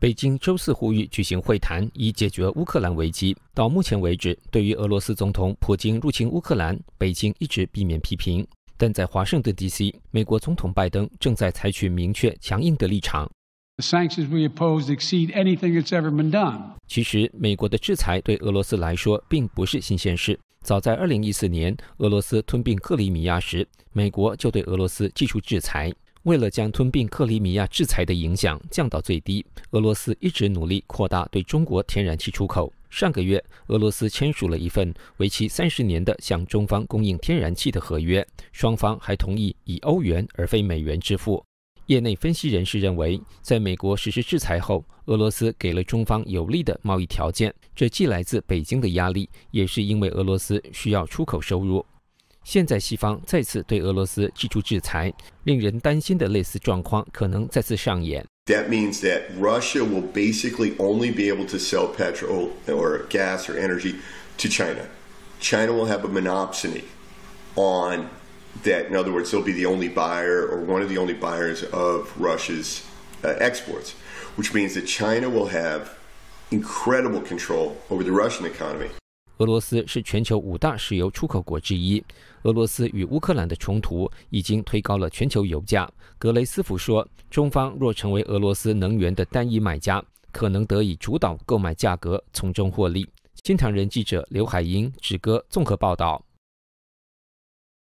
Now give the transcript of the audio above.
北京周四呼吁举行会谈，以解决乌克兰危机。到目前为止，对于俄罗斯总统普京入侵乌克兰，北京一直避免批评。但在华盛顿 D.C.，美国总统拜登正在采取明确强硬的立场。其实，美国的制裁对俄罗斯来说并不是新鲜事。早在2014年，俄罗斯吞并克里米亚时，美国就对俄罗斯技术制裁。为了将吞并克里米亚制裁的影响降到最低，俄罗斯一直努力扩大对中国天然气出口。上个月，俄罗斯签署了一份为期三十年的向中方供应天然气的合约，双方还同意以欧元而非美元支付。业内分析人士认为，在美国实施制裁后，俄罗斯给了中方有利的贸易条件，这既来自北京的压力，也是因为俄罗斯需要出口收入。That means that Russia will basically only be able to sell petrol or gas or energy to China. China will have a monopsony on that. In other words, they'll be the only buyer or one of the only buyers of Russia's uh, exports, which means that China will have incredible control over the Russian economy. 俄罗斯是全球五大石油出口国之一。俄罗斯与乌克兰的冲突已经推高了全球油价。格雷斯福说：“中方若成为俄罗斯能源的单一买家，可能得以主导购买价格，从中获利。”新唐人记者刘海英、止哥综合报道。